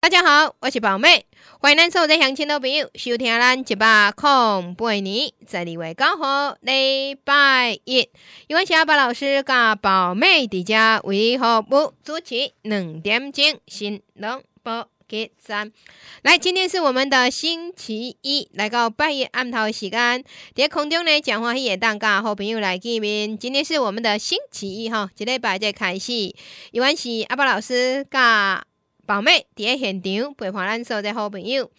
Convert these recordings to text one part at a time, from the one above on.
大家好，我是宝妹，欢迎来收听我的乡亲的朋友收听咱一百空八年十二月九号礼拜一，有关系阿宝老师加宝妹在家为何不做起两点钟新农不给咱来，今天是我们的星期一，来到半夜暗头时间，在空中呢讲话也当跟好朋友来见面。今天是我们的星期一哈，礼拜一在开始，有关系阿宝老师加。宝妹伫咧现场陪伴咱所在好朋友，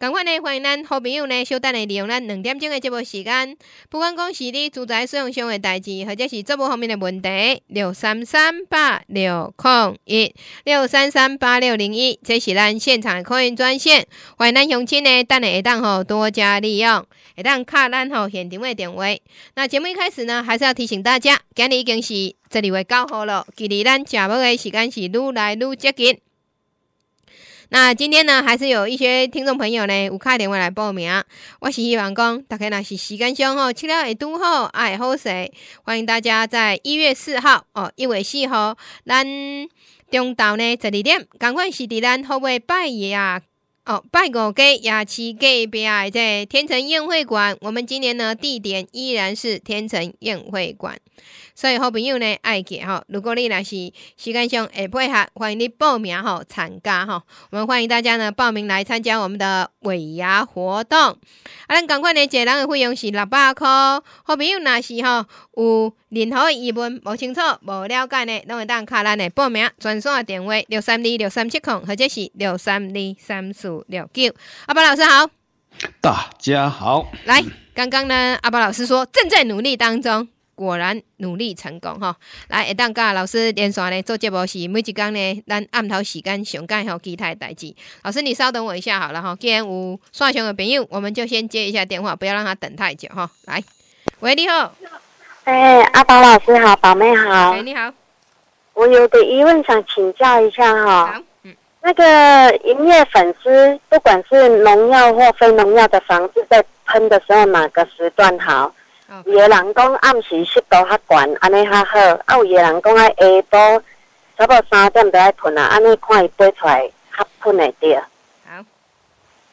赶快呢欢迎咱好朋友呢，稍等呢，利用咱两点钟的节目时间，不管讲是你住宅、使用上的代志，或者是作务方面的问题，六三三八六零一六三三八六零一，这是咱现场可以专线。欢迎咱乡亲呢，等你下档吼多加利用，下当卡咱吼现场的定位。那节目一开始呢，还是要提醒大家，今日已经是十二月九号了，距离咱节目的时间是愈来愈接近。那今天呢，还是有一些听众朋友呢，有打电话来报名。我是希望讲，大家若是时间上好，吃了会拄好，爱好势。欢迎大家在一月四号哦，一月四号，咱中岛呢十二点，赶快是咱各位拜爷啊哦，拜狗给呀，起给别个在天成宴会馆。我们今年呢，地点依然是天成宴会馆。所以好朋友呢，爱记哈。如果你若是时间上会配合，欢迎你报名哈参加哈。我们欢迎大家呢报名来参加我们的尾牙活动。啊，咱赶快呢，一个人的费用是六百块。好朋友，若是哈有任何疑问、无清楚、无了解呢，弄会当卡咱的报名专线电话：六三二六三七空，或者是六三二三四六九。阿宝老师好，大家好。来，刚刚呢，阿宝老师说正在努力当中。果然努力成功哈！来，一旦家老师连线呢做节目是每一讲呢？咱按头时间上干好其他代志。老师，你稍等我一下好了哈。既然有刷屏的朋友，我们就先接一下电话，不要让他等太久哈。来，喂，你好，哎，阿宝老师好，宝妹好，你好，我有个疑问想请教一下哈。好，嗯，那个营业粉丝，不管是农药或非农药的房子，在喷的时候哪个时段好？有个人讲暗时湿度较悬，安尼较好。啊，有个人讲爱下晡，差不多三点在喷啊，安尼看伊飞出来，较喷会点。好。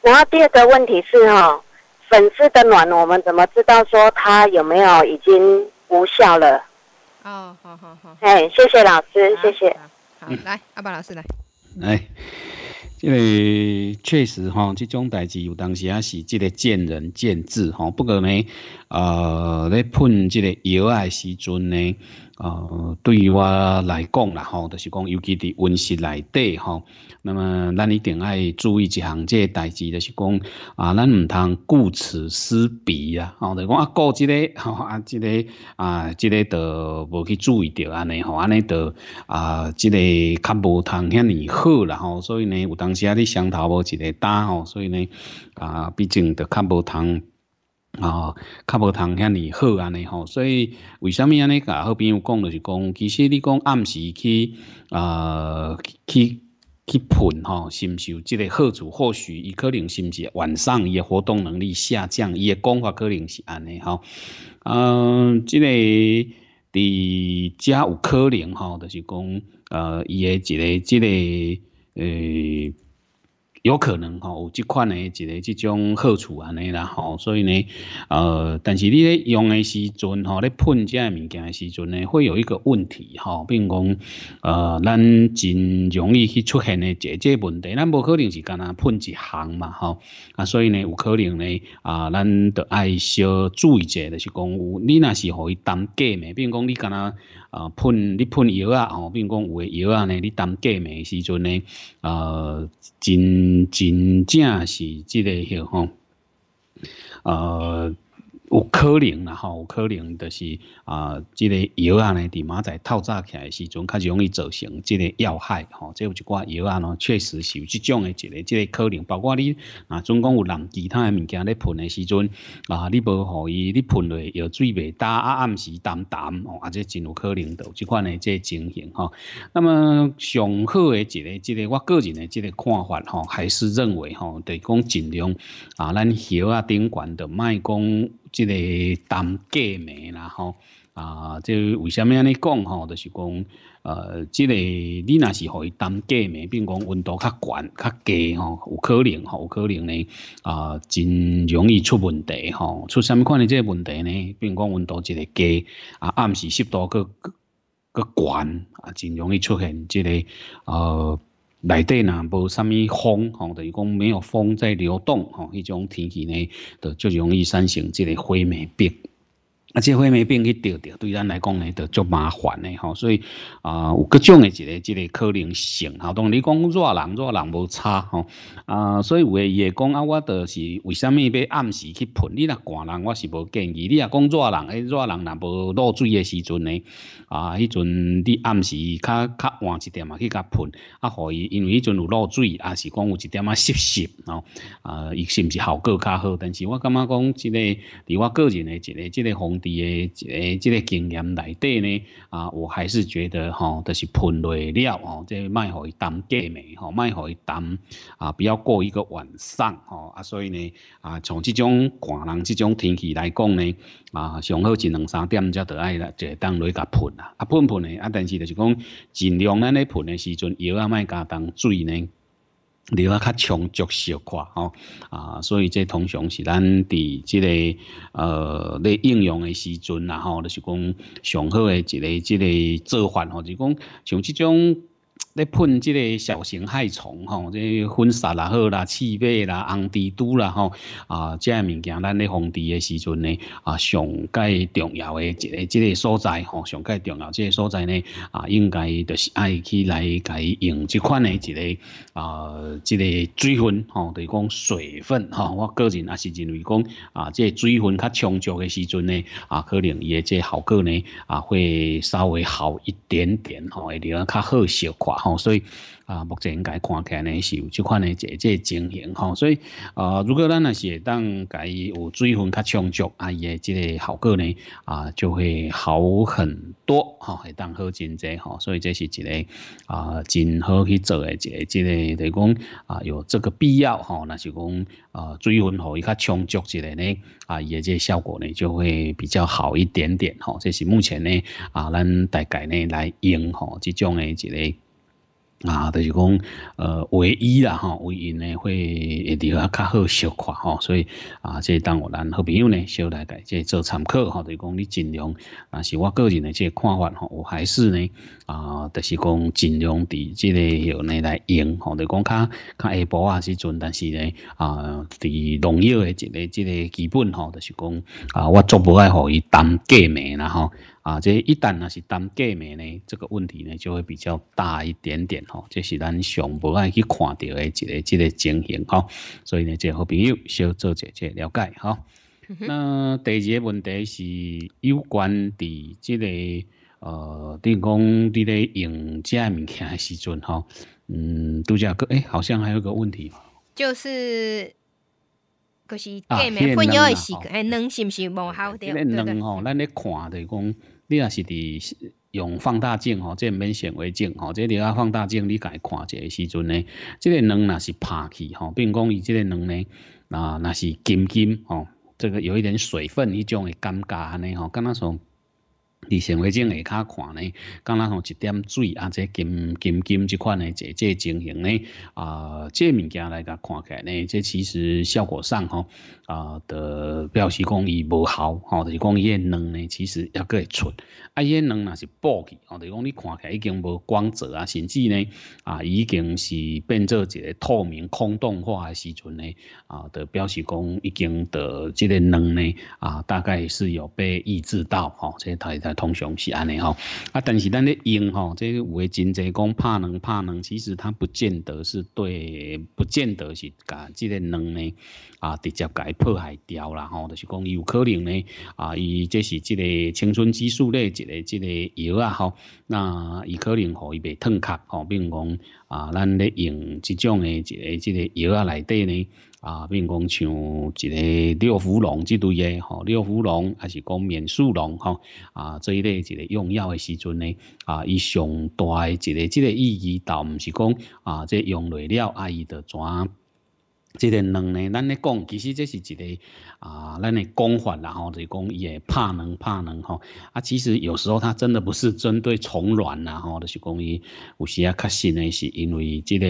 然后第二个问题是哦，粉丝的卵我们怎么知道说它有没有已经无效了？哦，好好好。哎，谢谢老师，谢谢。好，来阿爸老师来来。因为确实吼，这种代志有当时啊是这个见仁见智吼。不过呢，呃，咧喷这个药啊时阵呢，呃，对于我来讲啦吼，就是讲，尤其伫温室内底吼。那么，咱一定爱注意一项，这代志就是讲啊，咱唔通顾此失彼啊。吼，就讲啊，顾这个，吼啊，这个啊，这个都无去注意到安尼吼，安尼都啊，这个较无通遐尼好啦吼。所以呢，有当时啊，你上头无一个胆吼，所以呢啊，毕竟都较无通哦，较无通遐尼好安尼吼。所以，为虾物安尼？甲好朋友讲就是讲，其实你讲暗时去啊，去。去喷吼，是不是？即个贺主或许伊可能，是不是晚上伊活动能力下降，伊也讲，可能是安尼吼。嗯，即个伫遮有可能吼，就是讲呃，伊诶一个即个诶。有可能吼有即款诶一个即种好处安尼啦吼，所以呢，呃，但是你咧用诶时阵吼，咧喷遮物件诶时阵呢，会有一个问题吼，比如讲，呃，咱真容易去出现诶一个问题，咱无可能是干呐喷一行嘛吼，啊，所以呢，有可能呢，啊，咱得爱小注意者，就是讲有你若是互伊当计诶，比如讲你干呐。啊，喷你喷药啊，哦，比如讲有诶药啊呢，你当过敏时阵呢，呃，真真正是即个吼，呃。有可能，啦，吼，有可能就是啊，即个药啊呢，伫明仔透早起来时阵，较容易造成即个要害吼。即有一寡药啊，呢确实是有即种诶一个即个可能。包括你啊，总共有人其他诶物件咧喷诶时阵，啊，你无互伊你喷落药水未干，啊，暗时澹澹，吼，啊，即真有可能导即款诶即个情形吼。那么上好诶一个即个我个人诶即个看法吼，还是认为吼，得讲尽量啊，咱药啊顶管的卖讲。即个单个门，然后啊，即为虾米安尼讲吼，就是讲呃，即个你是互伊单个门，并讲温度较悬较低吼，有可能吼，有可能咧啊，真容易出问题吼，出什么款的个问题呢？并讲温度一个低啊，暗时湿度个个悬啊，真容易出现即个呃。内底呐无啥物风吼，等于讲没有风在流动吼，迄种天气呢，就较容易生成即个灰霉病。啊，即个霉病去得钓，对咱来讲呢，就足麻烦嘞吼。所以啊，有各种的一个一个可能性。好，然你讲热人热人无差吼啊，所以有的也讲啊，我就是为什么要暗时去喷？你若寒人，我是无建议。你若讲热人，诶，热人若无落水的时阵呢？啊，迄阵你暗时较较晚一点嘛去甲喷，啊伊因为迄阵有落水，啊，是讲有一点啊湿湿吼。啊，伊是不是效果较好？但是我感觉讲，即个离我个人的一个即个方。的诶，即个经验来底呢，啊，我还是觉得吼，就是喷累了吼，即卖互伊当过眠，吼，卖互伊当啊，不要过一个晚上吼，啊，所以呢，啊，从即种寒人即种天气来讲呢，啊，上好一两三点才得爱啦，就当去甲喷啊，啊，喷喷呢，啊，但是就是讲，尽量咱咧喷的时阵，药啊卖加当水呢。你话较充足小化吼，啊，所以这通常是咱伫即个呃，咧应用的时阵，然后就是讲上好诶一个即个做法吼，就讲像这种。咧喷即个小型害虫吼，即粉虱啦、好啦、刺猬啦、红蜘蛛啦吼，啊，即个物件咱咧防治诶时阵呢，啊，上介重要诶一个即个所在吼，上介重要即个所在呢，啊，应该着是爱去来伊用即款诶一个啊，即个水分吼，着讲水分吼，我个人也是认为讲啊，即个水分较充足诶时阵呢，啊，可能伊即个效果呢，啊，会稍微好一点点吼，会点较好习惯。好，所以啊，目前应该看起来呢是有这款的一个即个情形吼，所以啊，如果咱那是会当加以有水分较充足，啊，伊个即个效果呢啊就会好很多吼，会当好真侪吼，所以这是一个啊真好去做诶一个即个，等讲啊有这个必要吼，那是讲啊水分吼伊较充足一类呢啊，伊个即个效果呢就会比较好一点点吼，这是目前呢啊咱大概呢来用吼即种诶一个。啊，就是讲，呃，唯一啦吼，唯一呢会会比较较好小看吼，所以啊，即当我咱好朋友呢，小来来即做参考吼，就是讲你尽量，若是我个人的即看法吼，我还是呢啊，就是讲尽量伫即个有呢来用吼，就讲较较下步啊时阵，但是呢啊，伫农药的即个即个基本吼，就是讲啊，我足不爱互伊当革命啦吼。啊，这一旦那是当过敏呢，这个问题呢就会比较大一点点吼，这是咱上不爱去看到的一个一个情形哦，所以呢，这好朋友小做姐姐了解哈。那第二个问题是有关的这个呃于讲你咧用家物件的时阵哈，嗯，度假哥，哎，好像还有个问题就是可是过敏混淆的时刻，哎，能是不是无效的？对不对？吼，咱咧看到讲。你若是伫用放大镜吼，即边显微镜吼，即里啊放大镜你家看这个时阵呢，这个卵若是拍起吼，并讲伊即个卵呢，啊若是金金吼，这个有一点水分迄种的尴尬安尼吼，敢若说。伫纤为镜下骹看呢，敢若吼一点水啊，即金金金即款呢，即即情形呢，啊，即物件来甲看起来呢，即其实效果上吼，啊，的表示讲伊无效吼，就是讲烟囊呢，其实抑个会出，啊，烟囊若是爆起，吼，就是讲你看起来已经无光泽啊，甚至呢，啊，已经是变做一个透明空洞化诶时阵呢，啊，的表示讲已经的即个囊呢，啊，大概是有被抑制到吼，即太太。通常是安尼吼，啊，但是咱咧用吼，这个有诶真侪讲拍卵拍卵，其实它不见得是对，不见得是甲即个卵呢啊，直接伊破坏掉了吼，就是讲有可能呢啊，伊这是即个青春激素类一个即个药啊吼，那伊可能互伊未褪卡吼，比如讲啊，咱咧用即种诶一个即个药啊内底呢。啊，比如讲像一个六福龙之类个吼，六福龙还是讲免塑龙吼啊，这一类一个用药诶时阵呢，啊，伊上大诶一个，即个意义倒毋是讲啊，这用落了啊，伊怎啊，即个卵呢？咱咧讲，其实这是一个啊，咱诶讲法啦吼，就是讲伊会拍卵拍卵吼啊。其实有时候它真的不是针对虫卵啦吼，就是讲伊有时啊，确实呢，是因为即个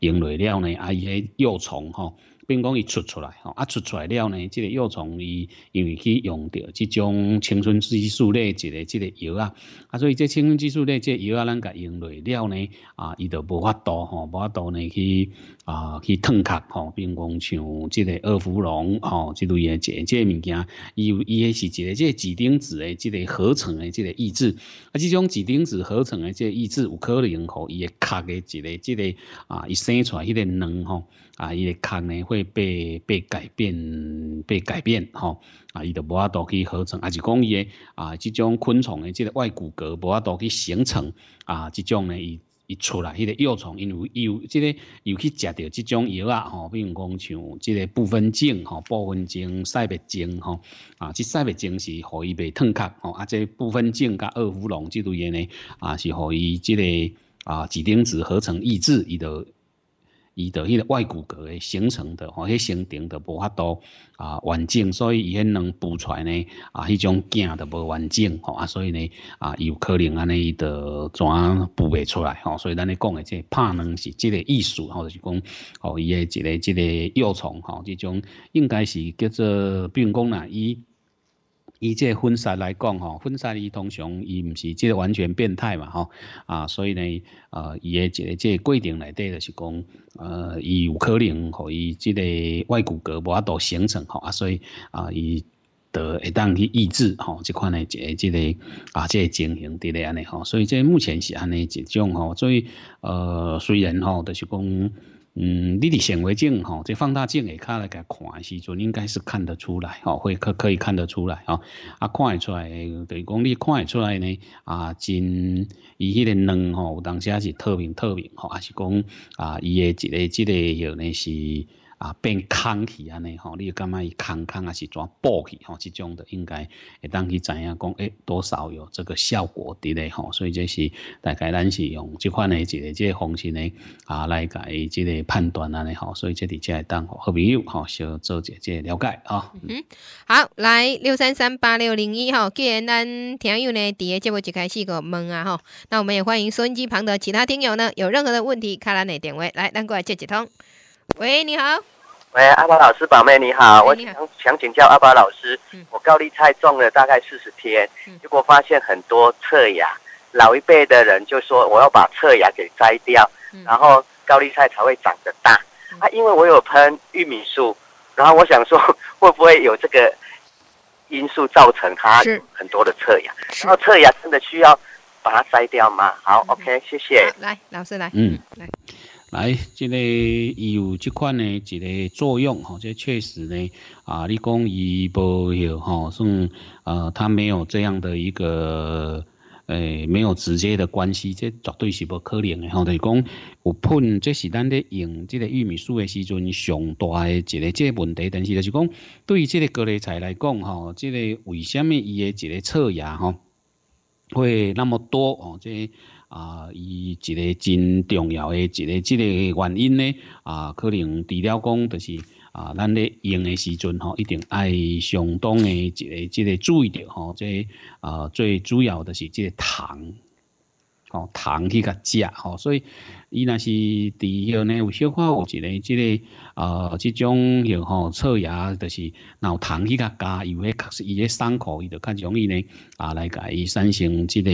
用落了呢啊，伊迄幼虫吼。并讲伊出出来吼，啊出出来了呢，即个幼虫伊因为去用着即种青春激素类一个即个药啊，啊所以这青春激素类这药啊，咱甲用落了呢，啊伊就无法度吼，无法度呢去。啊，去烫壳吼，比如讲像即个二氟龙吼，即类嘅一，即个物件，伊伊诶是一个即个几丁子诶，即个合成诶，即个意志啊，即种几丁子合成诶即个意志有可能吼，伊会壳诶一个即个啊，伊生出来迄个卵吼，啊，伊个壳呢会被被改变，被改变吼，啊，伊就无法度去合成，啊，是讲伊诶啊，即种昆虫诶即个外骨骼无法度去形成啊，即种呢伊。伊出来，迄个幼虫因为幼，即个又去食着即种药啊，吼，比如讲像即个部分精吼、部分精、晒白精吼，啊，即晒白精是互伊袂脱壳，吼，啊，即部分精甲二胡龙即类药呢，啊，是互伊即个啊，几丁子合成抑制伊的。伊的迄个外骨骼的形成的吼，迄形成的无法度啊完整，所以伊迄能补出来呢啊，迄种镜就无完整吼啊，所以呢啊有可能安尼伊的怎补袂出来吼，所以咱咧讲的个拍卵是即个意思吼，就是讲吼伊的一个即个幼虫吼，即种应该是叫做如讲啦伊。以这婚纱来讲吼，婚纱伊通常伊毋是即个完全变态嘛吼，啊，所以呢，呃，伊诶即个即个规定内底就是讲，呃，伊有可能互伊即个外骨骼无法度形成吼啊，所以啊，伊得会当去抑制吼，即款诶即即个啊即个情形伫咧安尼吼，所以即目前是安尼一种吼，所以呃，虽然吼，就是讲。嗯，你滴显微镜吼，这放大镜下看了给看时阵，应该是看得出来吼，会可可以看得出来啊。啊，看得出来等于讲你看得出来呢啊，真伊迄个卵吼，有当也是透明透明吼，还是讲啊，伊诶一个一个吼呢是。啊，变空去安尼吼，你感觉伊空空啊是怎爆去吼？即种的应该会当去知影讲，欸、多少有这个效果伫咧吼。所以这是大概咱是用即款的一个这方式呢啊来甲伊即个判断安尼吼。所以这里才会当好朋友吼，少做姐姐了解啊。嗯，好，来六三三八六零一吼，既然咱听友呢伫咧节目就开始个问啊吼，那我们也欢迎收音机旁的其他听友呢，有任何的问题，看咱的电位来，咱过来接几通。喂，你好。喂，阿巴老师，宝妹你好。我想想请教阿巴老师，我高丽菜种了大概四十天，结果发现很多侧芽。老一辈的人就说，我要把侧芽给摘掉，然后高丽菜才会长得大。啊，因为我有喷玉米素，然后我想说，会不会有这个因素造成它很多的侧芽？然后侧芽真的需要把它摘掉吗？好，OK，谢谢。来，老师来，嗯，来。来，即个伊有即款呢一个作用，吼，即确实呢，啊，你讲伊无吼，吼算，呃，它没有这样的一个，诶，没有直接的关系，即绝对是无可能的，吼，就讲，有喷，这是咱咧用这个玉米素的时阵上大一个即个问题，但是就是讲，对于这个各类菜来讲，吼，即个为什么伊的一个测芽，吼，会那么多，吼，即。啊，伊一个真重要诶一个、即个原因呢，啊，可能除了讲就是啊，咱咧用诶时阵吼，一定爱上当诶一个、即个注意着吼，个啊最主要的是即个糖。哦，虫去甲食吼，所以伊若是伫迄呢，有小可有一个即个啊，即种吼草芽，就是然后虫去甲咬，伊为其实伊个伤口，伊就较容易呢啊来甲伊产生即个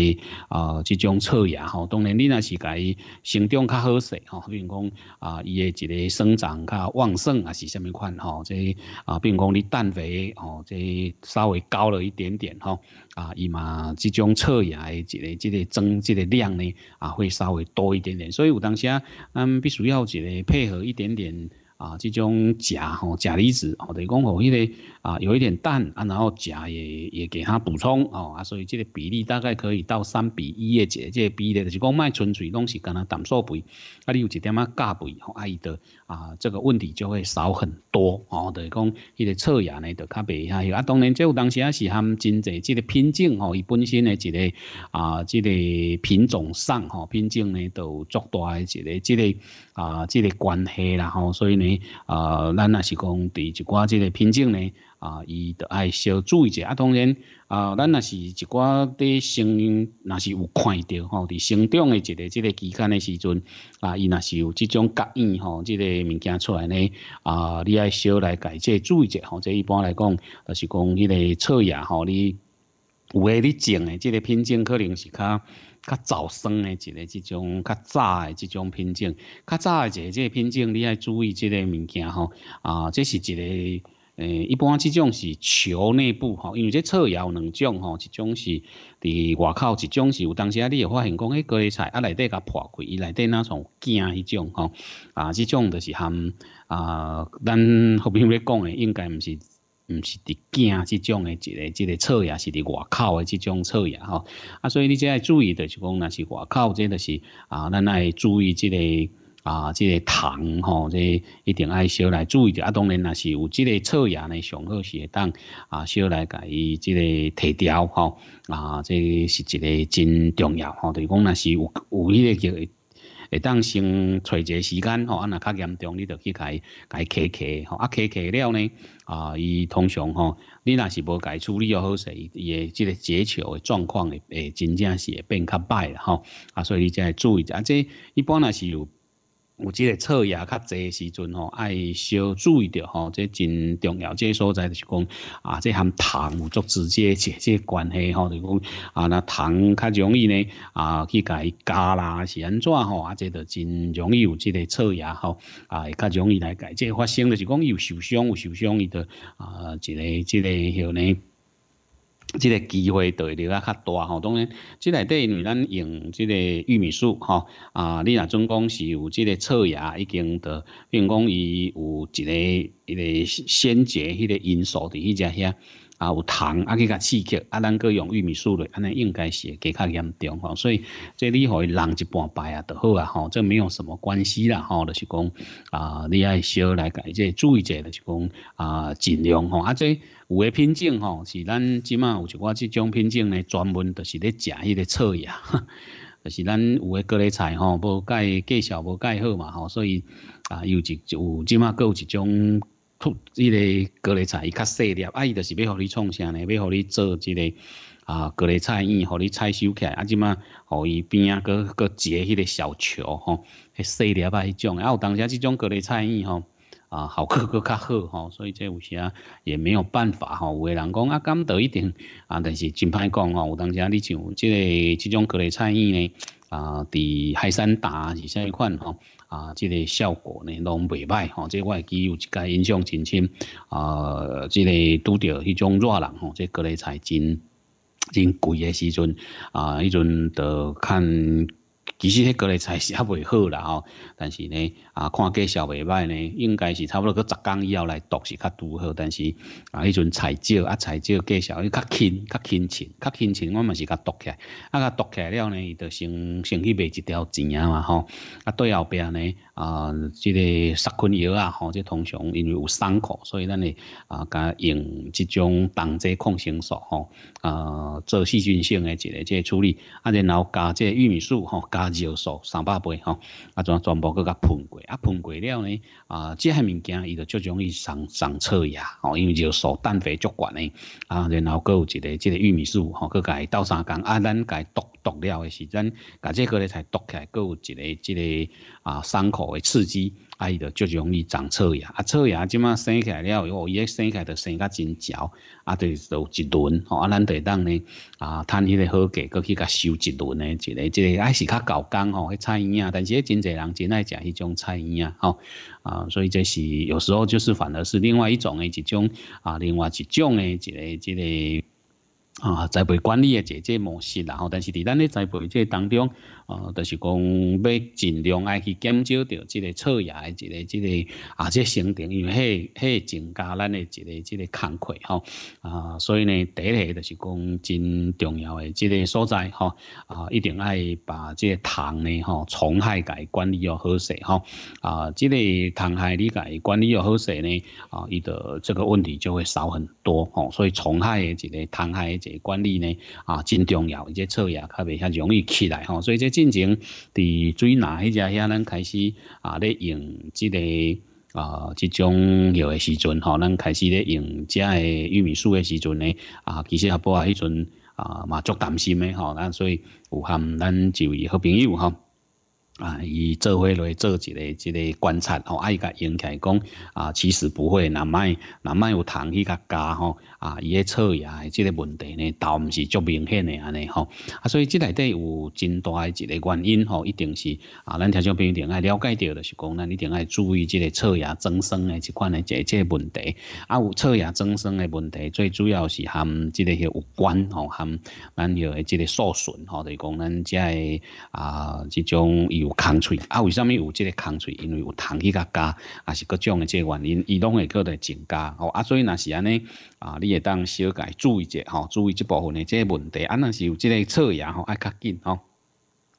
啊即种草芽吼。当然，你若是甲伊生长较好势吼，比如讲啊，伊个一个生长较旺盛啊是虾米款吼，即啊比如讲你蛋肥吼，即稍微高了一点点吼。啊，伊嘛，这种测呀的，一个，这个增，这个量呢，啊，会稍微多一点点，所以有当时啊，俺必须要一个配合一点点，啊，这种钾吼，钾离子吼，等于讲吼，迄个。啊，有一点淡啊，然后钾也也给他补充哦啊，所以这个比例大概可以到三比一诶，这即个比例是讲卖纯粹东西跟它淡素肥，啊，你有一点啊钙肥吼，阿伊的啊，这个问题就会少很多哦，着是讲伊个测牙呢，着较袂下，啊，当然即有当时也是含真济即个品种哦，伊本身的一个啊，即个品种上吼，品种呢都足大一个即个啊，即个关系啦吼，所以呢啊，咱也是讲伫一寡即个品种呢。啊，伊着爱小注意者，啊，当然，啊，咱若是寡个伫生，若是有看着吼，伫生长诶一个即个期间诶时阵，啊，伊若是有即种割应吼，即个物件出来呢，啊，你爱小来改，即注意者，吼，即一般来讲，就是讲迄个草芽吼，你有诶，你种诶，即个品种可能是较较早生的，一个即种较早的即种品种，较早的即个品种，你爱注意即个物件吼，啊，这是一个。诶，一般即种是球内部吼，因为这侧牙有两种吼，一种是伫外口，一种是有。当时啊，你会发现讲，迄高丽菜啊，内底甲破开，伊内底那有镜迄种吼，啊，即种就是含啊，咱后面咧讲诶，应该毋是毋是伫镜即种诶一个，一个侧牙是伫外口诶即种侧牙吼，啊，所以你就爱注意的是讲，若是外口，即就是啊，咱爱注意即个。啊，即个糖吼，即一定爱少来注意者。啊，当然若是有即个错牙呢，上好是会当啊少来甲伊即个提掉吼。啊，这是一个真重要吼。是讲若是有有迄个叫。会当先找一个时间吼。啊，若较严重你著去改改揢揢吼。啊，揢揢了呢，啊，伊通常吼，你若是无改处理又好势，伊诶即个结球诶状况会会真正是会变较歹吼。啊，所以你会注意者。啊，即一般若是有。有即个错牙，较诶时阵吼，爱小注意着吼，这真重要。这所在就是讲啊，这含糖有作直接这关系吼，就讲啊，那糖较容易呢啊，去甲伊加啦是安怎吼，啊，这就真容易有即个错牙吼，啊，会较容易来改。这发生了是讲有受伤，有受伤，伊着啊，一个即个许呢。即个机会就会留啊较大吼，当然，即内底，因为咱用即个玉米树吼，啊，你若总讲是有即个草芽，已经著，并讲伊有一个一个先决迄个因素伫迄只遐。啊，有糖，啊，去甲刺激，啊，咱搁用玉米素类，安尼应该是会加较严重吼，所以，即你互伊人一半摆啊，就好啊，吼，这没有什么关系啦，吼，就是讲，啊，你爱少来改，即注意者，就是讲，啊，尽量吼，啊，即有诶品种吼，是咱即满有一寡即种品种咧，专门就是咧食迄个草叶，就是咱有诶各类菜吼，无介介绍无介好嘛，吼，所以，啊，有一就即满佫有一种。即个各类菜伊较细粒，啊，伊就是要互你创啥呢？要互你做即个啊各类菜园，互你采收起来啊。即马互伊边啊，佫佫结迄个小球吼，迄细粒啊，迄种。啊，有当时啊，即种各类菜园吼，啊效果搁较好吼，所以即有时啊也没有办法吼。有诶人讲啊，甘就一定啊，但是真歹讲吼。有当时啊，你像即个即种各类菜园呢，啊，伫海山打是啥物款吼？啊，即个效果呢，拢未歹吼。即我会记有一届印象真深。啊，即个拄着迄种热人吼，即各类财经真贵诶时阵，啊，迄阵着看。其实迄个嘞菜是较未好啦吼，但是呢啊看介绍未歹呢，应该是差不多过十工以后来毒是较拄好，但是啊迄阵菜少啊菜少介绍伊较轻较轻情较轻情，我嘛是较毒起来，啊较毒起来了呢，伊就先先去卖一条钱啊嘛吼，啊对后壁呢啊即个杀菌药啊吼，即通常因为有伤口，所以咱会啊甲用即种同季抗生素吼，啊做细菌性诶一个即处理，啊然后加即玉米素吼加。啊，尿素三百倍吼，啊，全全部佮佮喷过，啊，喷过了呢，啊，即个物件伊就足容易生生臭芽，吼，因为尿素氮肥足悬呢，啊，然后佮有一个即个玉米素，吼，佮佮豆沙共。啊，咱佮剁剁了的时阵，佮即个咧才剁起来，佮有一个即个啊伤口的刺激。啊，伊就足容易长错牙，啊，错牙即马生起来了，哦，伊一生起来就生甲真稠，啊，就就一轮吼，啊，咱第当呢啊，趁迄个好价，搁去甲收一轮呢，一个，一个还是较高工吼，迄菜啊，但是真侪人真爱食迄种菜啊，吼，啊，所以这是有时候就是反而是另外一种诶一种啊，另外一种诶一个一个啊，栽培管理诶一个模式啦吼，但是伫咱咧栽培即当中。哦，就是讲要尽量爱去减少掉这个草牙的这个这个啊，这生成因为迄迄增加咱的这个这个空隙吼啊，所以呢，第一个就是讲真重要的这个所在吼啊，一定爱把这个虫呢吼虫害改管理要好些吼啊，这个虫害你改管理要好些呢啊，伊的这个问题就会少很多吼，所以虫害的这个虫害的这个管理呢啊，真重要，这草牙较袂较容易起来吼，所以这。进前伫水南迄家遐，咱开始啊咧用即个啊即种药诶时阵吼，咱开始咧用遮诶玉米树诶时阵呢，啊其实阿伯啊迄阵啊嘛足担心诶吼，咱所以有含咱就以好朋友吼。啊，伊做伙来做一个一个观察吼，爱甲用起来讲啊，其实不会，若莫若莫有痰去甲加吼啊，伊个错牙诶即个问题呢，倒毋是足明显诶安尼吼，啊，所以即内底有真大诶一个原因吼，一定是啊，咱听众朋友定爱了解着，就是讲，咱一定爱注意即个错牙增生诶即款诶即即问题，啊，有错牙增生诶问题，最主要是含即个许物管吼含咱许诶即个受损吼，就是讲咱遮诶啊即种有。有空喙，啊，为什么有这个空喙？因为有痰去甲加，啊，是各种的这原因，伊拢会搁在增加，哦，啊，所以那是安尼，啊，你会当小解注意者，吼，注意这部分的这问题，啊，那是有这个错牙，吼，爱较紧，吼，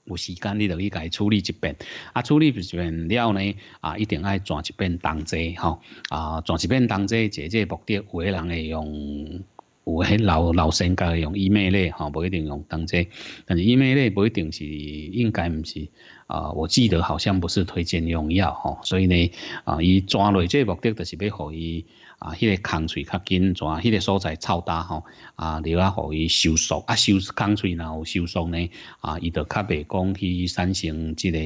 有时间你去甲家处理一遍，啊，处理一遍了呢，啊，一定爱转一遍同齐，吼，啊，转一遍同齐，即个目的，有个人会用，有老老先家用伊美咧，吼，无一定用同齐，但是伊美咧无一定是应该，毋是。啊，我记得好像不是推荐用药吼，所以呢，啊，伊抓落即个目的就是要让伊啊，迄个空水较紧，抓迄个所在臭大吼，啊，另啊，让伊收缩啊，收空口水然后收缩呢，啊，伊就较未讲去产生即个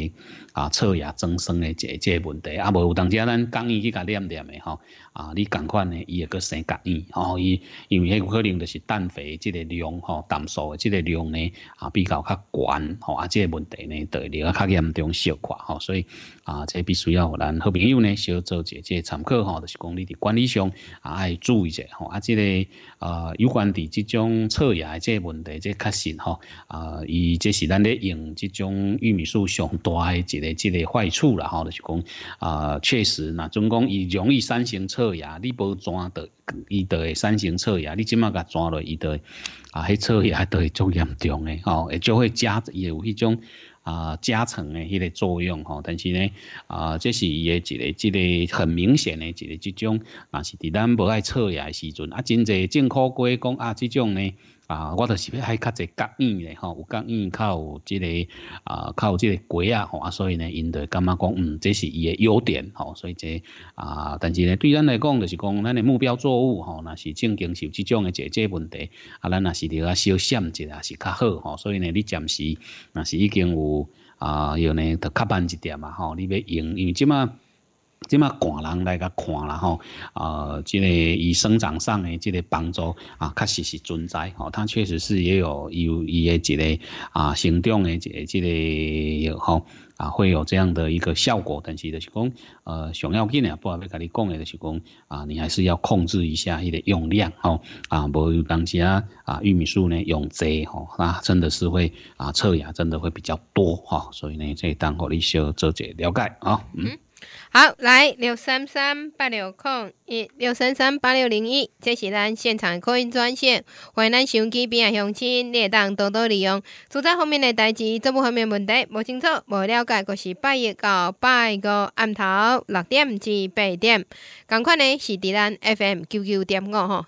啊，侧牙增生的这这问题，啊，无有当时咱讲伊去甲念念的吼。啊，你同款呢，伊会个生甲伊吼，伊因为迄可能就是氮肥即个量吼，氮素的即个量呢啊比较较悬吼，啊，即个问题呢就会略较严重小垮吼，所以啊，这必须要咱好朋友呢，小做一下参考吼，就是讲你伫管理上啊爱注意者吼，啊，即个呃有关伫即种侧牙诶这个问题，这确实吼，啊，伊这是咱咧用即种玉米素上大诶一个一个坏处啦吼，就是讲啊，确实那总讲伊容易三型错牙，你无抓的，伊就会三型错牙。你即马甲抓落，伊就啊，迄错牙就会足严重诶，吼，会就会加有迄种啊加成诶迄个作用，吼。但是呢，啊，这是伊诶一个一个很明显诶一个即种，啊，是伫咱无爱错牙诶时阵，啊，真侪进口街讲啊，即种呢。啊，我就是要爱较侪隔音嘞吼，有隔较有即个啊，较有即个隔啊吼，啊，所以呢，因就感觉讲，嗯，这是伊诶优点吼，所以即啊，但是呢，对咱来讲，就是讲咱的目标作物吼，那是正经受这种诶解决问题，啊，咱那是著啊小闪一下是较好吼，所以呢，你暂时那是已经有啊，有呢，就较慢一点嘛吼，你要用，因为即嘛。即嘛，个人来甲看，啦吼，呃，即个伊生长上诶，即个帮助啊，确实是存在吼，它确实是也有有伊诶一个啊生长诶一个即个吼啊，会有这样的一个效果。但是就是讲，呃，想要紧啊，不话你家己讲诶，就是讲啊，你还是要控制一下伊个用量吼啊，无有当时啊啊玉米素呢用侪吼，那真的是会啊侧芽真的会比较多哈，所以呢，这一段我哋先做这了解啊，嗯。好，来六三三八六零一六三三八六零一，这是咱现场的扩音专线。欢迎咱手机边的乡亲，你也当多多利用。所在方面的代志，这部方面问题，不清楚，不了解，可是拜一到拜五暗头六点至八点，赶快呢是伫咱 FM 九九点五吼。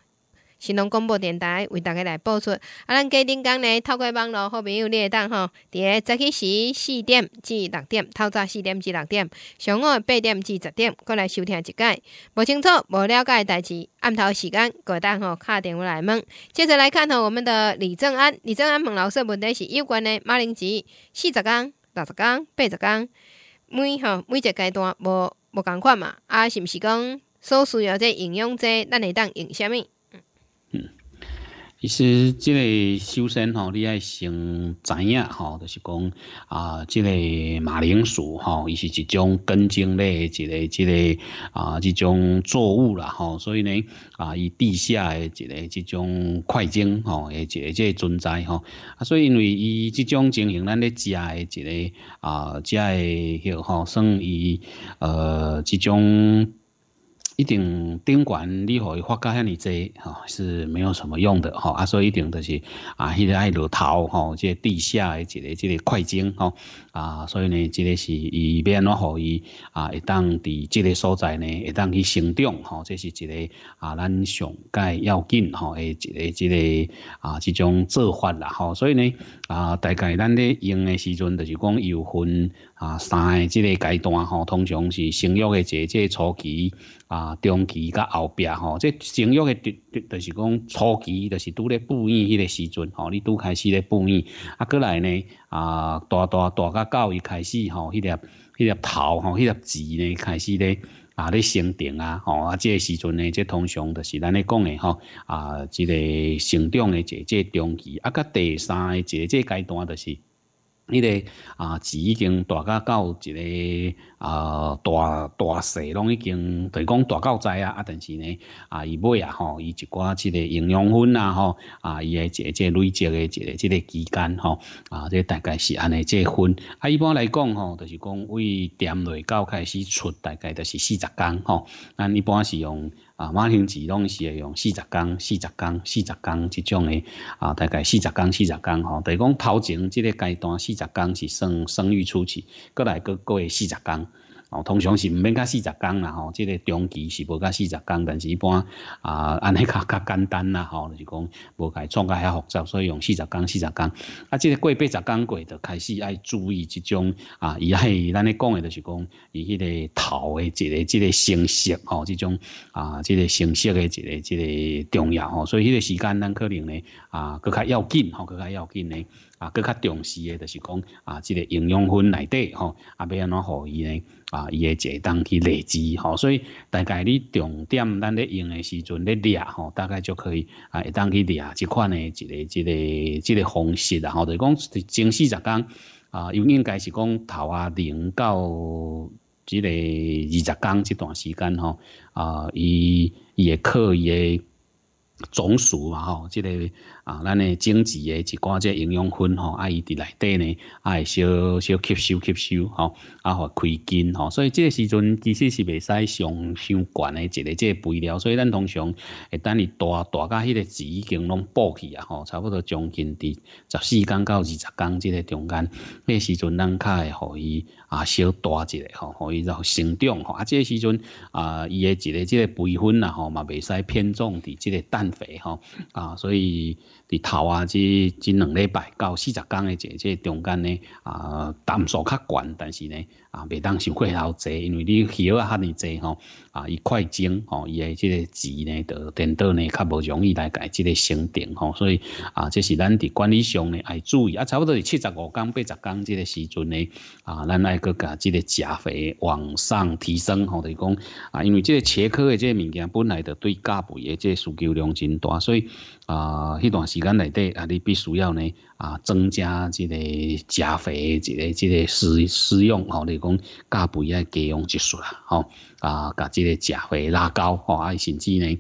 新闻广播电台为大家来播出。啊，咱家庭讲来透过网络后边有列档吼，伫一早起时四点至六点，透早四点至六点；上午八点至十点，过来收听一解。无清楚、无了解诶代志，暗头时间过档吼，敲电话来问。接着来看吼，我们的李正安，李正安问老师问题是有关诶马铃薯，四十工、六十工、八十工，每吼每一个阶段无无共款嘛？啊，是毋是讲所需要这营养剂，咱会当用什物？其实，即个修身吼，你爱先知影吼，就是讲啊，即个马铃薯吼，伊是一种根茎类一个一个啊，一种作物啦吼，所以呢啊，伊地下的一个即种块茎吼，诶，即个存在吼，啊，所以因为伊即种情形，咱咧食诶一个啊，食诶迄吼，算伊呃，即种。一定顶管，你伊发到遐尼济吼，是没有什么用的吼啊，所以一定就是啊，迄个爱落头吼，即个地下诶一个即个块茎吼啊，所以呢，即个是以免我互伊啊，会当伫即个所在呢，会当去成长吼，这是一个啊，咱上界要紧吼，诶，一个即个啊，即种做法啦吼，所以呢啊，大概咱咧用诶时阵，就是讲油分。啊，三个即个阶段吼，通常是生育的即个初期、啊中期、甲后壁吼，即生育的，就就是讲初期，就是拄咧布衣迄个时阵吼，你拄开始咧布衣，啊，过来呢，啊，大大大甲教伊开始吼，迄粒。迄个头吼，迄个字呢开始咧啊咧生长啊吼，啊，即个时阵呢，即通常就是咱咧讲的吼，啊，即个成长的即个中期，啊，甲第三个这个阶段就是。你个啊，已经大甲到一个啊，大大细拢已经，就是讲大到仔啊。啊，但是呢，啊，伊买啊，吼，伊一寡即个营养粉啊，吼，啊，伊个即即累积诶即个即个期间，吼，啊，这大概是安尼即粉。啊，一般来讲，吼，就是讲为点内到开始出，大概都是四十天，吼。咱一般是用。啊，马铃薯拢是用四十天、四十天、四十天这种的，啊，大概四十天、四十天吼，就是讲头前这个阶段四十天是算生育初期，过来过过会四十天。哦，通常是毋免甲四十工啦吼，即个中期是无甲四十工，但是一般啊安尼较较简单啦吼，就是讲无伊创甲遐复杂，所以用四十工四十工。啊，即个过八十工过就开始爱注意即种啊，伊爱咱咧讲诶，就是讲伊迄个头诶一个即个形式吼，即种啊即个形式诶一个即个重要吼，所以迄个时间咱可能咧啊搁较要紧吼，搁较要紧咧。啊，佫较重视诶，就是讲啊，即个营养分内底吼，啊，要安怎互伊呢？啊，伊会自当去累积吼，所以大概你重点咱咧用诶时阵咧掠吼，大概就可以啊，会当去掠即款诶一个、一个、即个方式啦吼。就讲蒸四十天啊，又应该是讲头啊零到即个二十天即段时间吼啊，伊伊会伊诶。种薯嘛吼，即个啊，咱诶种植诶一寡即营养粉吼，啊伊伫内底呢，啊会小小吸收吸收吼，啊互开根吼，所以即个时阵其实是未使上上悬诶一个即个肥料，所以咱通常会等伊大大甲迄个已经拢爆起啊吼，差不多将近伫十四天到二十天即个中间，迄时阵咱较会互伊啊小大一下吼，互伊然后生长吼，啊即个时阵啊，伊诶一个即个肥分啦吼，嘛未使偏重伫即个蛋。肥吼，啊，所以啲头啊，即即两礼拜到四十斤嘅即这中间咧，啊，淡数较悬，但是咧。啊，袂当收过头侪，因为你叶啊较尼侪吼，啊一块钱吼，伊诶即个钱呢，就颠倒呢较无容易来改即个升顶吼，所以啊，这是咱伫管理上呢爱注意，啊，差不多是七十五工八十工这个时阵呢，啊，咱爱个甲即个食肥往上提升吼，就是讲啊，因为这茄科的这个物件本来就对加肥的这需求量真大，所以。啊，迄段时间内底啊，你必须要呢啊，增加即个加肥即个即个使使用吼，你讲加肥来加用技术啦，吼啊，甲即个加肥拉高吼，啊甚至呢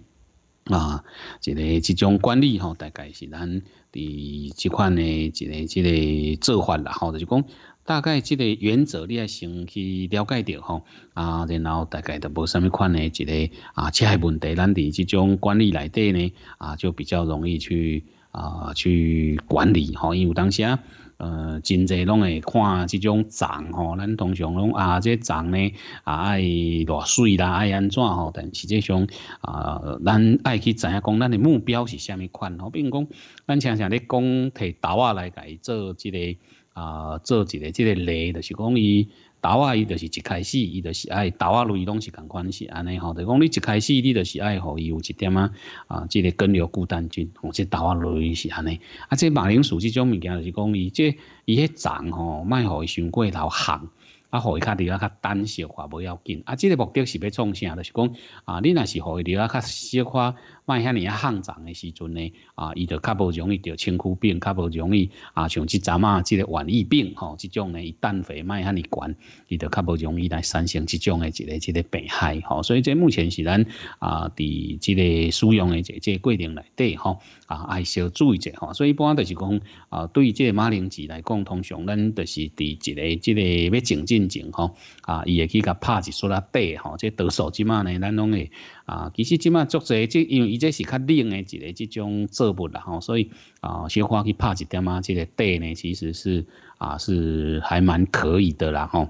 啊，即个即种管理吼，大概是咱伫即款的即个即个做法啦，吼就是讲。大概即个原则你也先去了解着吼，啊，然后大概都无什么款的一个啊，即个问题咱伫即种管理内底呢，啊，就比较容易去啊去管理吼，因为当下，呃，真侪拢会看即种账吼，咱通常拢啊，即个呢啊爱偌水啦，爱安怎吼，但实际上啊，咱爱去怎样讲，咱的目标是虾米款吼？比如讲，咱常常咧讲摕豆啊来做即个。啊，做一个这个雷，就是讲伊豆啊，伊就是一开始，伊就是爱豆啊类，拢是共款是安尼吼。就讲你一开始，你就是爱互伊有一点啊，啊，即个根瘤固氮菌，吼，即豆啊类是安尼。啊，即马铃薯即种物件，就是讲伊即伊迄长吼，卖互伊伤过头旱，啊，互伊较伫啊较单小化无要紧。啊，这个目的是要创啥？就是讲啊，你若是互伊伫啊较小夸。卖遐尼啊，行长的时阵呢，啊，伊就较无容易得青枯病，较无容易啊，像即阵啊，即个晚疫病吼，即种呢，伊氮肥卖遐尼悬，伊就较无容易来产生即种的一个、一个病害吼。所以，即目前是咱啊，伫即个使用的这这规定内底吼，啊，爱是要注意者吼。所以，一般就是讲啊，对即个马铃薯来讲，通常咱就是伫一个即个要静静静吼，啊，伊会去甲拍一撮啊底吼，即得数即满呢，咱拢会。啊，其实即卖足侪，即，因为伊这是较冷诶一个即种作物啦吼，所以啊，小花去拍一点啊，即个地呢其实是啊是还蛮可以的啦吼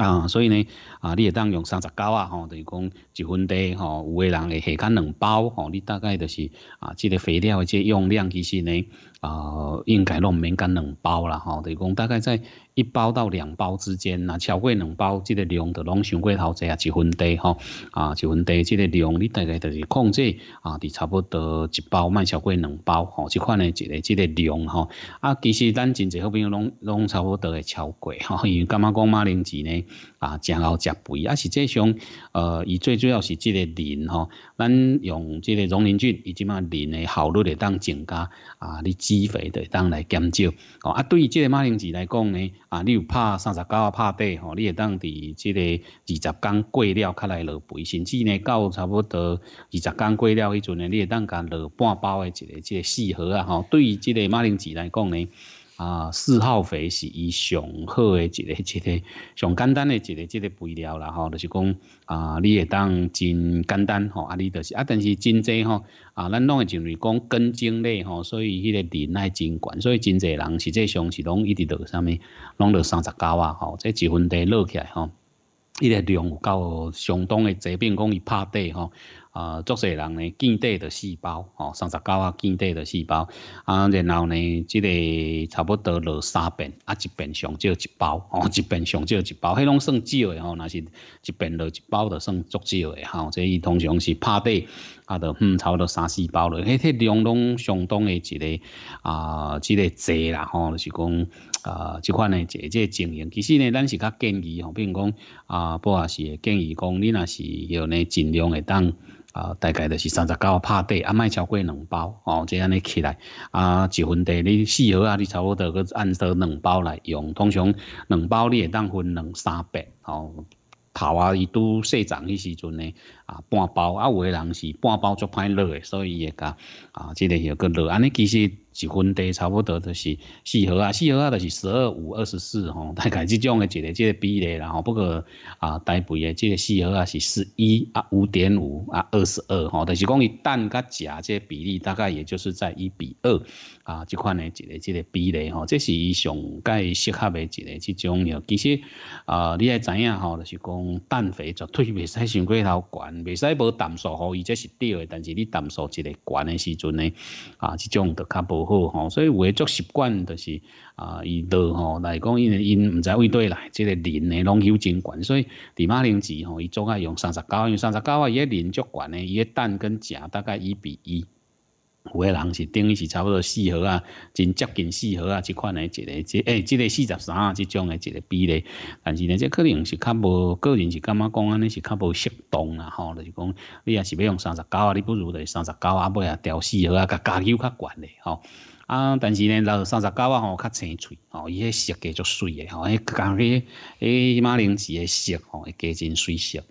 啊，所以呢啊，你也当用三十九啊吼，等于讲一分地吼，有诶人会下较两包吼，你大概就是啊，即个肥料诶即用量其实呢啊，应该拢免甘两包啦吼，等于讲大概在。一包到两包之间呐，超过两包，这个量就拢上过头侪啊，一分袋吼，啊，一分袋，这个量你大概就是控制啊，伫差不多一包，卖超过两包吼，这款的这个这个量吼，啊，其实咱真侪好朋友拢拢差不多会超过吼，因为干嘛讲马铃薯呢？啊，前后食肥，啊，实际上，呃，伊最主要是即个磷吼，咱用即个溶磷菌，伊即嘛磷的效率会当增加，啊，你施肥会当来减少，哦，啊，对于即个马铃薯来讲呢，啊，你有拍三十九啊，拍底吼，你会当伫即个二十天过了，较来落肥，甚至呢，到差不多二十天过了迄阵，呢，你会当甲落半包诶，一个即个四盒啊，吼，对于即个马铃薯来讲呢。啊，四号肥是伊上好诶一个一个上简单诶一个一个肥料啦吼，就是讲啊，你会当真简单吼，啊你就是啊，但是真侪吼啊，咱拢会认为讲根茎类吼，所以迄个磷耐真悬，所以真侪人实际上是拢一直到啥物，拢到三十九啊吼，即一分地落起来吼，伊个量有够相当诶，济，并讲伊拍底吼。啊，足些人呢，见底的四包哦，三十九啊，最底的四包啊，然后呢，即个差不多落三遍啊，一遍上少一包哦，一遍上少一包，迄拢算少的吼，若是，一遍落一包的算足少的吼，即伊通常是拍底，啊，就差不多三四包了，迄、迄量拢相当的即个啊，即个济啦吼，就是讲啊，即款的即个经营，其实呢，咱是较建议吼，比如讲啊，不也是建议讲，你若是要呢尽量会当。啊，大概就是三十九拍地，啊，卖超过两包，哦，这安尼起来，啊，一份地你四盒啊，你差不多搁按说两包来用，通常两包你会当分两三百，哦，头啊伊拄细长迄时阵呢，啊，半包，啊，有个人是半包足歹落诶，所以伊甲啊，即个许个落。安尼其实。是分地差不多都是四核啊，四核啊，就是十二、五、二十四吼，大概这种的一个这个比例，然后不过啊，大北的这个四核啊是四一啊、五点五啊、二十二吼，但是讲伊氮跟钾这个比例，大概也就是在一比二。啊，即款诶一个即个比例吼，这是伊上介适合诶一个即种哟。其实啊，你也知影吼，就是讲氮肥绝对未使上过头悬，未使无氮素吼，伊这是对诶。但是你氮素一个悬诶时阵呢，啊，即种着较无好吼。所以有诶作习惯，就是啊，伊落吼来讲，因为因毋知位底来，即个磷诶拢有真悬。所以伫马铃薯吼，伊总爱用三十九，因为三十九啊，伊诶磷足悬诶，伊诶氮跟钾大概一比一。有诶人是等于是差不多四盒啊，真接近四盒啊，即款诶一个，即诶即个四十三啊，即种诶一个比例。但是呢，即可能是较无，个人是感觉讲安尼是较无适当啦吼，就是讲你也是要用三十九啊，你不如著是三十九啊，尾啊调四盒啊，甲加油较悬咧吼。啊，但是呢，老三十九啊吼，较清脆吼，伊迄色加足水诶吼，迄感迄诶马铃薯诶色吼会加真水色，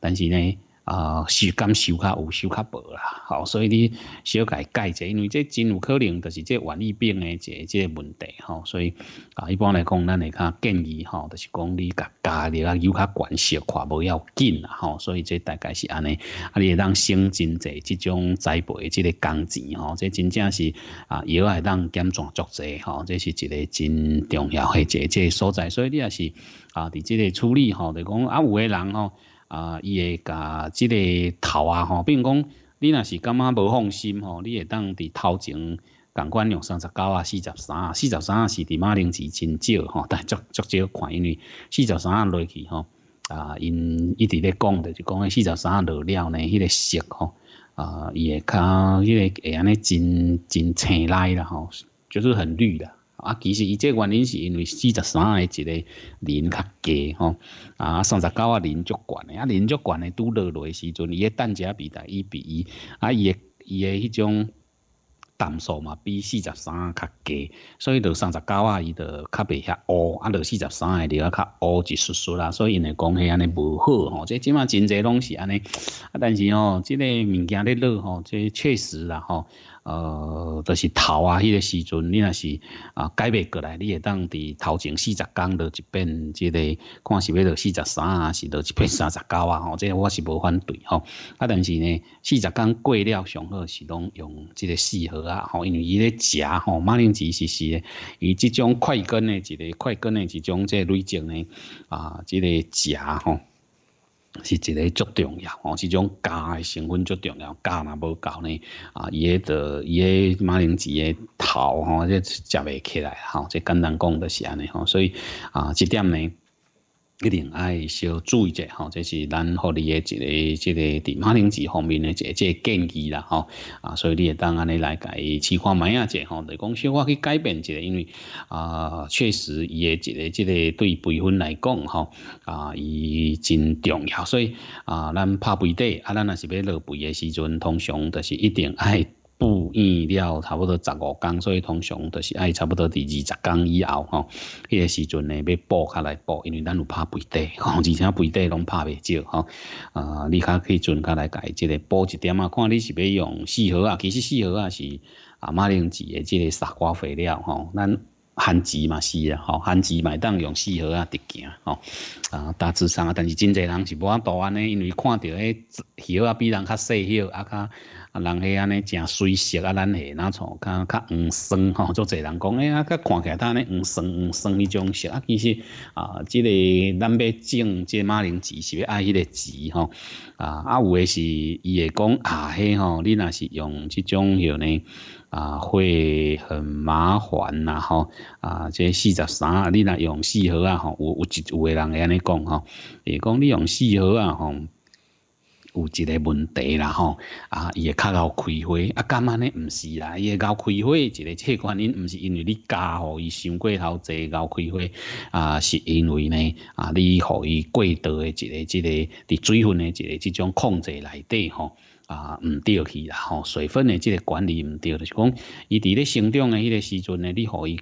但是呢。啊，是感受较有，受较薄啦，吼，所以你小改改者，因为这真有可能就是这原疫病呢，一个这问题吼，所以啊，一般来讲，咱会较建议吼，就是讲你甲家己啊有较关系，快无要紧啦吼，所以这大概是安尼，啊，你当省真济这种栽培这个工钱吼，这真正是啊，药会当减重足者吼，这是一个真重要的一个所在，所以你也是啊，伫这个处理吼，就讲啊，有个人吼。啊，伊会甲即个头啊吼，比如讲，你若是感觉无放心吼，你会当伫头前共款用三十九啊、四十三啊、四十三啊是伫马铃薯真少吼，但足足少看，因为四十三落去吼啊，因一直咧讲着就讲迄四十三落了呢，迄个色吼啊，伊会较迄个会安尼真真青来啦吼，就是很绿啦。啊，其实伊这原因是因为四十三个一个磷较低吼，啊，三十九啊磷足悬的，啊，磷足悬的拄落落的时阵，伊个蛋价比在一比一，啊，伊个伊个迄种胆数嘛比四十三较低，所以落三十九啊，伊就较袂遐乌，啊，落四十三个就较乌一丝丝啦，所以因呢，讲迄安尼无好吼，这即码真侪拢是安尼，啊，但是哦，即个物件咧落吼，这确实啦吼。呃，就是头啊，迄个时阵你若是啊，改袂过来，你会当伫头前四十天著一遍，即个看是要到四十三啊，是到一百三十九啊，吼，这我是无反对吼。啊，但是呢，四十天过了上好是拢用即个四号啊，吼，因为伊咧食吼，马铃薯是是，以即种快根的即个快根的一种即个类型呢，啊，即个食吼。是一个足重要，吼，这种教诶成分足重要，教若无够呢，啊，伊诶就伊诶马铃薯诶头，吼，即食未起来，吼，即简单讲著是安尼，吼，所以啊，即点呢。一定爱小注意者吼，这是咱互理的一个、一个伫马铃薯方面的一个个建议啦吼。啊，所以你也当安尼来改，试看卖啊者吼，来讲小可去改变一下，因为啊，确实伊诶一个、一个对培训来讲吼，啊，伊真重要，所以啊，咱拍肥底，啊，咱若是要落肥的时阵，通常都是一定爱。布衣了差不多十五天，所以通常都是爱差不多第二十天以后吼，迄个时阵呢要补较来补，因为咱有怕肥底，吼，而且肥底拢怕未少吼。啊，你卡可以准卡来改即个补一点啊，看你是要用四合啊，其实四合啊是阿马铃薯诶即个傻瓜肥料吼，咱番薯嘛是啊吼，番薯买当用四合啊直行吼。啊，大致上啊，但是真侪人是无法度安尼，因为看着诶叶啊比人较细叶啊较。啊，人迄安尼诚水色啊，咱下那创，较较黄生吼，做侪人讲，哎啊，较看起来当尼黄生黄生迄种色啊，其实啊，即个咱要种即马铃薯是要爱迄个字吼，啊，啊有诶是伊会讲啊，迄吼，你若是用即种许呢，啊，会很麻烦呐吼，啊，即四十三，你若用四盒啊吼，有有一有诶人会安尼讲吼，会讲你用四盒啊吼。有一个问题啦，吼啊，伊会较牢开花啊？干嘛呢？唔是啦，伊会较开花。一个即个原因，唔是因为你加吼，伊伤过头侪较开花啊，是因为呢啊，你予伊过度的一个、一个伫水分的一个、即种控制内底吼啊，唔对起啦吼，水分的即个管理唔对，就是讲伊伫咧生长的迄个时阵呢，你予伊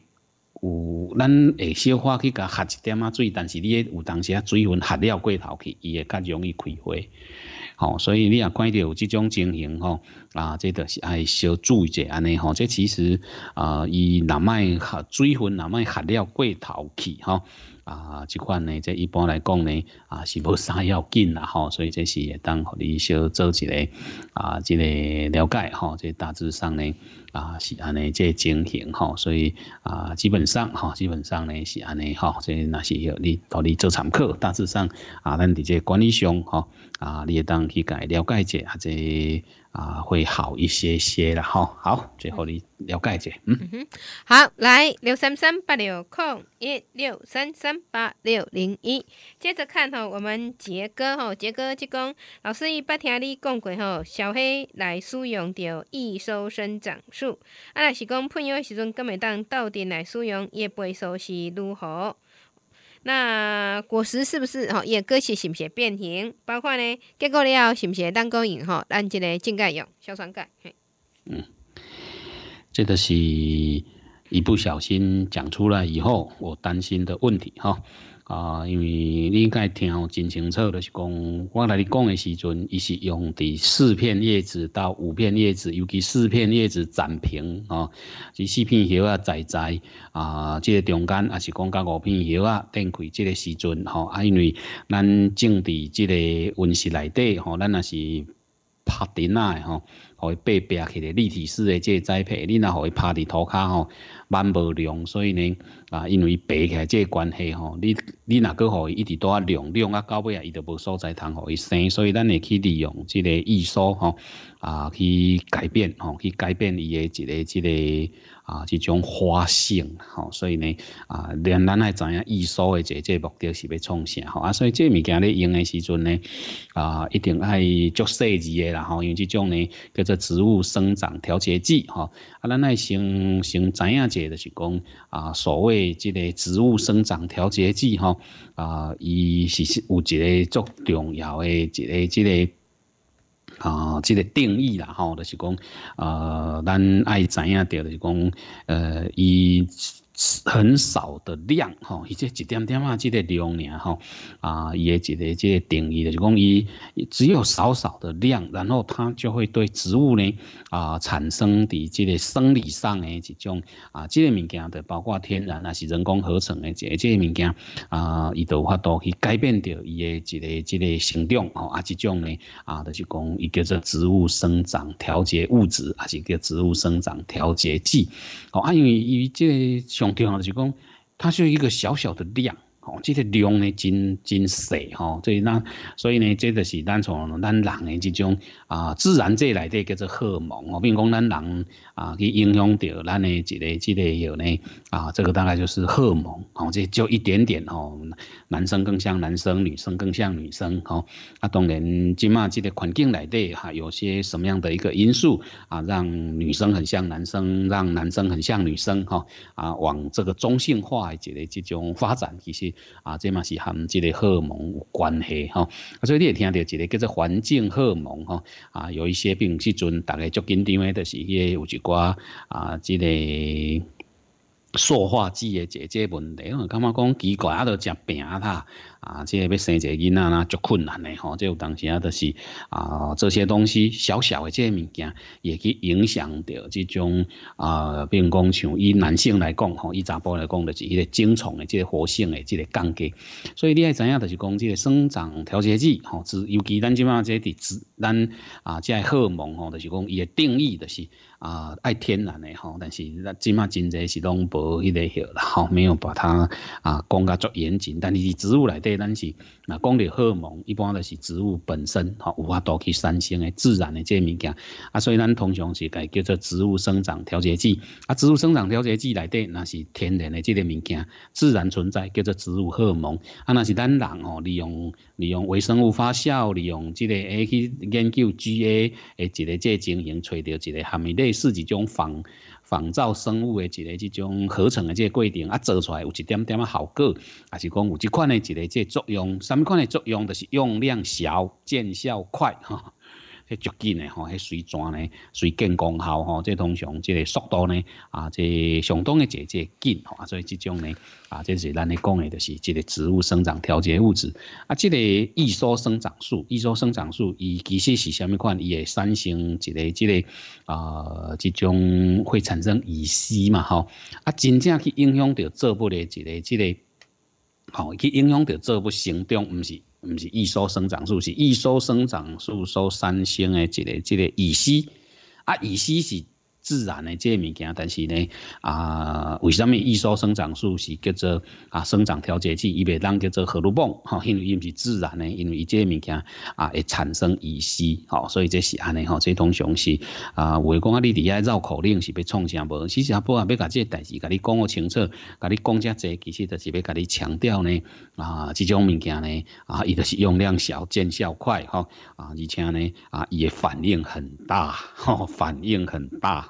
有咱会消化去甲喝一点仔水，但是你有当时啊，水分喝了过头去，伊会较容易开花。好，所以你也看到有这种情形吼。啊，这都是爱小注意安尼吼。这其实啊，伊若卖喝水分，若卖喝了过头去吼。啊，即款呢，这一般来讲呢，啊是无啥要紧啦吼。所以这是会当互你小做一下啊，这个了解吼。这大致上呢，啊是安尼，这情形吼。所以啊，基本上吼，基本上呢是安尼吼。这若是要你互你做参考，大致上啊，咱伫这管理上吼，啊，你会当去甲伊了解一下这。啊，会好一些些了哈。好，最后的了解者，嗯哼，好，来六三三八六空一六三三八六零一。接着看吼，我们杰哥吼，杰哥就讲，老师伊捌听你讲过吼，小黑来使用着易收生长素，啊，若是讲喷药的时阵，格咪当到底来使用，叶背数是如何？那果实是不是哈？叶果实是不是变形？包括呢，结果了是不是当供引哈？咱这个茎盖用硝酸钙。嗯，这个是一不小心讲出来以后，我担心的问题哈。啊，因为你该听真清楚的是讲，我来你讲的时阵，伊是用第四片叶子到五片叶子，尤其四片叶子展平哦，是四片叶啊栽栽啊，这个中间啊是讲到五片叶啊展开这个时阵吼，啊因为咱种伫这个温室内底吼，咱也是拍点仔的吼。互伊爬爬起个立体式的即个栽培，你若互伊趴伫涂骹吼，蛮无量，所以呢，啊，因为爬起来即个关系吼，你你若搁互伊一直多啊量量啊，到尾啊，伊就无所在通互伊生，所以咱会去利用即个艺术吼，啊，去改变吼，去改变伊的一个即个啊即种花性吼，所以呢，啊，咱咱系知影艺术个即个目的是要创啥吼，啊，所以即物件咧用的时阵呢，啊，一定爱足细致的啦吼，因为即种呢，叫的植物生长调节剂，哈，啊，咱爱先先知影者，就是讲啊，所谓即个植物生长调节剂，哈，啊，伊是是有一个足重要的一个即个啊，即个定义啦，吼，就是讲啊，咱爱知影着，就是讲呃，伊。很少的量，吼，以及一点点啊，即个量尔吼，啊，伊的一个即个定义就是讲伊只有少少的量，然后它就会对植物呢啊产生伫即个生理上的一种啊这个物件的，包括天然啊是人工合成的这个即个物件啊，伊都有法度去改变着伊的这类这个生长吼，啊，即种呢啊，就是讲伊叫做植物生长调节物质，啊，是叫植物生长调节剂，哦，因为伊即、这种。就好像只讲，它是一个小小的量。哦，这个量呢真真细吼，所以那所以呢，这就是咱从咱人诶这种啊自然界内底叫做荷尔蒙哦，比如讲咱人啊去影响到咱诶一个这个有呢啊，这个大概就是荷尔蒙哦，这就一点点哦。男生更像男生，女生更像女生哦。啊，当然，今嘛这个环境内底哈，有些什么样的一个因素啊，让女生很像男生，让男生很像女生哈啊，往这个中性化之类这种发展其实。啊，这嘛是含这个荷尔蒙有关系吼，所以你也听到一个叫做环境荷尔蒙吼，啊，有一些病，时阵大概就紧张，的，为都是些有一挂啊，这个。塑化剂的这这问题，我感觉讲奇怪，啊，都食平啦，啊，即个要生一个囡仔啦，足困难的吼，即有当时啊，就是啊，这些东西小小的这物件，也去影响到这种啊，比如讲像以男性来讲吼，以查甫来讲，就是一个精虫的即个活性的即个降低，所以你爱怎样，就是讲即个生长调节剂吼，尤尤其咱即卖即个，咱啊即个荷尔蒙吼，就是讲也定义的是。啊，爱天然的吼，但是咱即码真侪是拢无迄个货啦吼，没有把它啊讲甲足严谨，但是植物内底咱是。那讲到荷尔蒙，一般都是植物本身吼有法多去产生诶自然诶这物件，啊，所以咱通常是叫叫做植物生长调节剂。啊，植物生长调节剂内底那是天然诶个物件，自然存在叫做植物荷尔蒙。啊，那是咱人利用利用微生物发酵，利用即个诶去研究 GA 诶一个这个情形，找到一个含面类似一种仿。仿造生物诶一个即种合成诶即个过程，啊做出来有一点点啊效果，啊是讲有一款诶一个即作用，什么款诶作用？就是用量小、见效快哈。喺足紧诶吼，迄水钻咧，水建光效吼，即通常即个速度咧啊，即相当嘅即即紧吼，所以即种咧啊，即是咱咧讲诶，就是即个植物生长调节物质。啊，即个愈缩生长素，愈缩生长素，伊其实是虾米款？伊会产生一个即个啊，即种会产生乙烯嘛吼？啊，真正去影响着作物嘅一个即个，吼，去影响到作物生长，唔是？毋是一收生长素，是一收生长素收三星诶，一个、一个乙烯啊，乙烯是。自然的这物件，但是呢，啊，为什么激素生长素是叫做啊生长调节剂？伊被当叫做荷尔蒙，吼，因为伊毋是自然的，因为伊这物件啊会产生乙烯，吼，所以这是安尼，吼，这通常是啊，我讲啊，你伫遐绕口令是要创啥无？其实啊，波啊要甲这代志甲你讲个清楚，甲你讲遮济，其实就是要甲你强调呢，啊，这种物件呢，啊，伊就是用量小、见效快，吼，啊，而且呢，啊，也反应很大，吼，反应很大。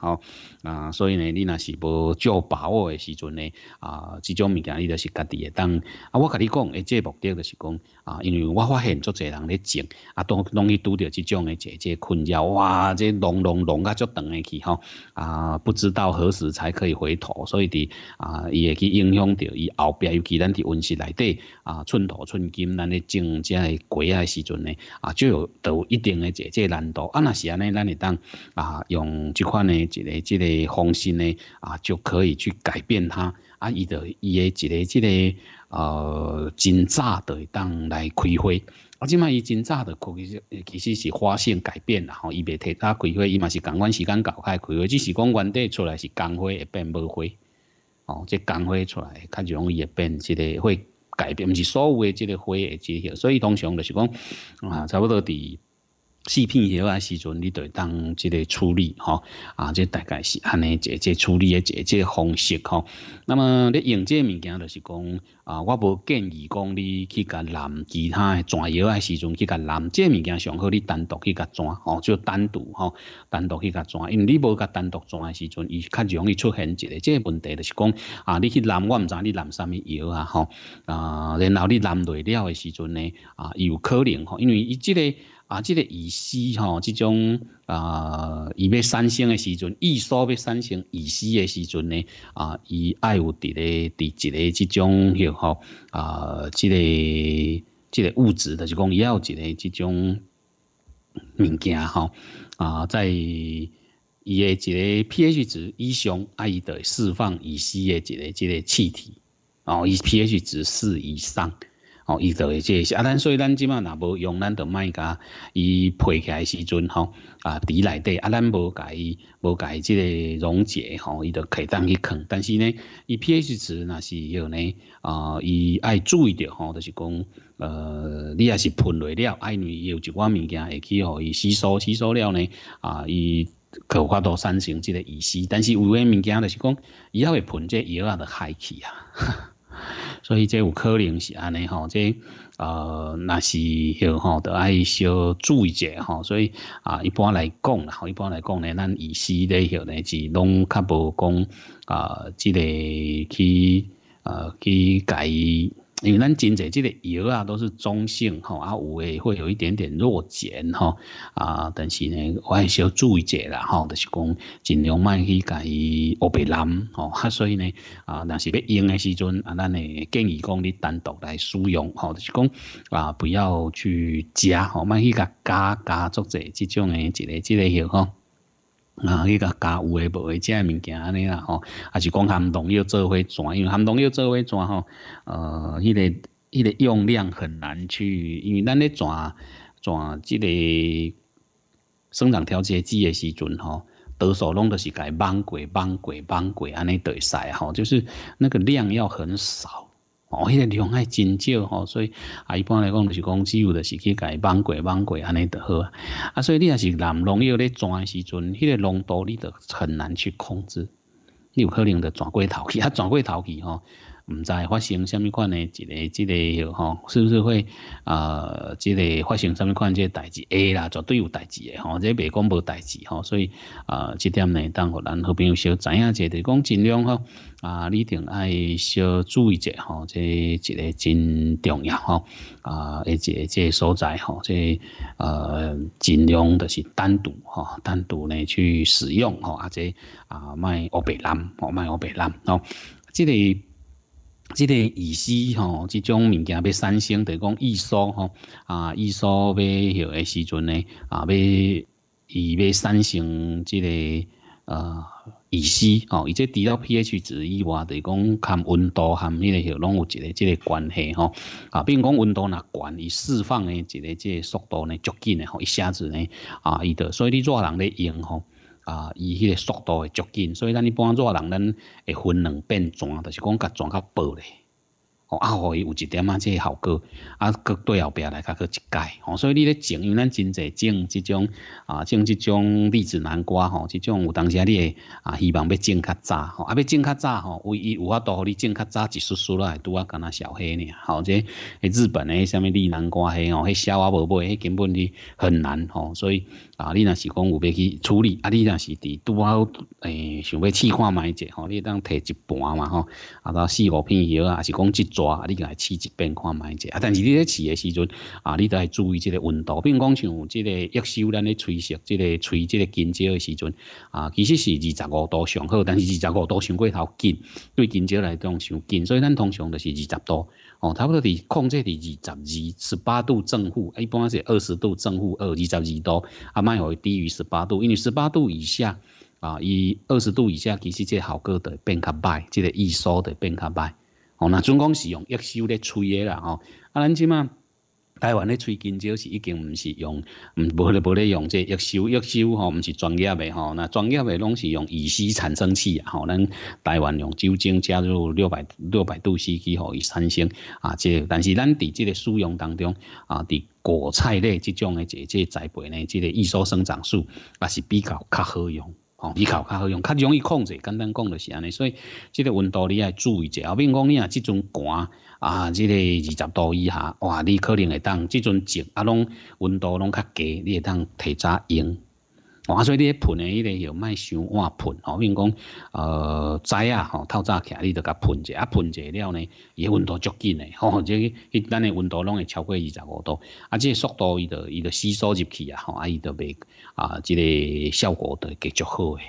啊，所以呢，你若是无做把握的时阵呢，啊，即种物件你著是家己会当啊，我甲你讲，诶，个目的就是讲，啊，因为我发现足侪人咧种，啊，都容易拄着即种诶解解困扰。哇，这浪浪浪啊，足长诶去吼，啊，不知道何时才可以回头，所以伫啊，伊会去影响着伊后壁，尤其咱伫温室内底，啊，寸土寸金，咱咧种这诶的果时阵呢，啊，就有有一定诶解解难度。啊，若是安尼，咱会当啊，用即款诶。一个即个方式呢，啊，就可以去改变它啊，伊的伊的一个即个呃，真早的当来开花，啊，即卖伊真早的，其实其实是花性改变啦吼，伊袂提早开花，伊嘛是感款时间搞开开花，只是讲原底出来是干花，会变无花，哦，即干花出来，较容易会变即个会改变，毋是所有诶即个花会即个，所以通常就是讲啊，差不多伫。四片药啊时阵，你会当即个处理吼，啊，这大概是安尼一个、处理诶、一个方式吼。那么你用即个物件就是讲啊，我无建议讲你去甲淋其他诶全药啊时阵去甲淋。个物件上好，你单独去甲转吼，就单独吼，单独去甲转，因为你无甲单独转诶时阵，伊较容易出现一个即个问题，就是讲啊，你去淋我毋知你淋啥物药啊吼啊，然后你淋落了诶时阵呢啊，有可能吼，因为伊即个。啊，这个乙烯吼，即种啊，伊要产生诶时阵，易所要产生乙烯诶时阵呢，啊，伊爱有伫咧伫一个即种迄吼啊，即个即个物质，就是讲伊要一个即种物件吼啊，在伊诶一个 pH 值以上，爱在释放乙烯诶一个即个气体哦，以 pH 值四以上。哦，伊就会即个是，啊，咱所以咱即马若无用，咱就卖甲伊配起来时阵，吼，啊，伫内底，啊，咱无甲伊，无甲伊即个溶解，吼，伊就开当去啃。但是呢，伊 pH 值若是有呢，啊，伊爱注意着，吼，就是讲，呃，你若是喷落了，爱伊有一寡物件会去，吼，伊吸收吸收了呢，啊，伊可有法度生成即个意思，但是有诶物件就是讲，以后会喷这药啊，就害去啊。所以这有可能是安尼吼，这呃那是吼都爱小注意者吼，所以啊一般来讲啦，一般来讲呢，咱以西的吼呢是拢较无讲啊，即个去呃去改。因为咱真侪即个药啊都是中性吼，啊有诶会有一点点弱碱吼，啊但是呢，我还是要注意者啦吼，就是讲尽量卖去甲伊乌白染吼，啊所以呢啊，若是要用诶时阵啊，咱诶建议讲你单独来使用吼，就是讲啊不要去加吼，卖去甲加加作者即种诶一个之个药吼。啊，迄个加有诶无诶，即个物件安尼啦吼，还是讲含农药做肥转，因为含农药做肥转吼，呃，迄个迄个用量很难去，因为咱咧转转即个生长调节剂诶时阵吼，多数拢都是改拌鬼、拌鬼、拌鬼安尼会使吼，就是那个量要很少。哦，迄个量还真少吼，所以啊，一般来讲就是讲只有著是去改慢过慢过安尼就好啊。啊，所以你若是南农药咧转时阵，迄个浓度你就很难去控制，你有可能著转过头去，啊，转过头去吼。唔知发生虾物款诶，一个、即个吼，是不是会啊？即个发生虾物款即个代志会啦，绝对有代志的吼。这袂讲无代志吼，所以啊，即点呢，当互咱好朋友小知影者，就讲尽量吼啊，你定爱小注意者吼，这、一个真重要吼啊，而且这所在吼，这呃，尽量就是单独吼，单独呢去使用吼，或者啊，买欧贝兰，哦，莫欧贝兰吼莫欧贝兰吼，即个。这个意思吼，即种物件要产生，就讲意思吼啊，意思要许个时阵呢啊，要伊要产生即个呃意思吼，以及除了 pH 值以外，就讲含温度含迄个许拢有一个即个关系吼啊，并讲温度若悬，伊释放的一个即个速度呢，足紧的吼，一下子呢啊，伊的，所以你做人咧用吼。啊，伊迄个速度会足紧，所以咱一般热人，咱会分两遍转，就是讲甲转较薄咧。哦，啊，互伊有一点仔即个效果，啊，各对后壁来甲一改，哦，所以你咧种，因为咱真侪种即种啊，种即种栗子南瓜吼，即种有当啊，你会啊希望要种较早吼，啊要种较早吼，唯一有法度互你种较早，一丝落来拄啊，干若小黑呢？吼，即日本诶，啥物栗南瓜黑哦，迄些啊无买，迄根本你很难吼，所以。啊，你若是讲有要去处理，啊，你若是伫拄好诶，想要试看卖者吼，你当摕一盘嘛吼，啊，到四五片叶啊，还是讲一抓，你就来试一遍看卖者。啊，但是你咧试诶时阵，啊，你都系注意即个温度，比如讲像即个叶修咱咧吹熟，即个吹即个金蕉诶时阵，啊，其实是二十五度上好，但是二十五度上过头紧，对金蕉来讲上紧，所以咱通常就是二十度。哦，差不多伫控制伫二十二十八度正负，一般是二十度正负二二十二度啊。卖会低于十八度，因为十八度以下啊，以二十度以下，其实这好歌的变较歹，u y 这个易收的变较歹。u 哦，那总共是用一手咧吹业啦吼。啊，咱即嘛。台湾咧吹金剂是已经唔是用唔无咧无咧用这叶收叶收吼，唔是专业的吼，那专业的拢是用乙烯产生器吼，咱台湾用酒精加入六百六百度 C 吼伊产生啊，这但是咱伫这个使用当中啊，伫果菜类这种的这这栽培呢，这个叶收生长素也是比较较好用。哦，比较较好用，较容易控制。简单讲就是安尼，所以，即个温度你要注意者。后邊讲你若即阵寒，啊，即个二十度以下，哇，你可能会当即阵熱，啊，拢温度拢较低，你会当提早用。我所以你喷的迄个有卖先换喷，哦，因为讲呃，栽啊，吼，透早起你著甲喷一下，啊，喷一下了呢，伊温度足紧的，吼，这个一单的温度拢会超过二十五度，啊，这个速度伊著伊著吸收进去啊，吼，啊，伊著袂啊，这个效果会继足好诶，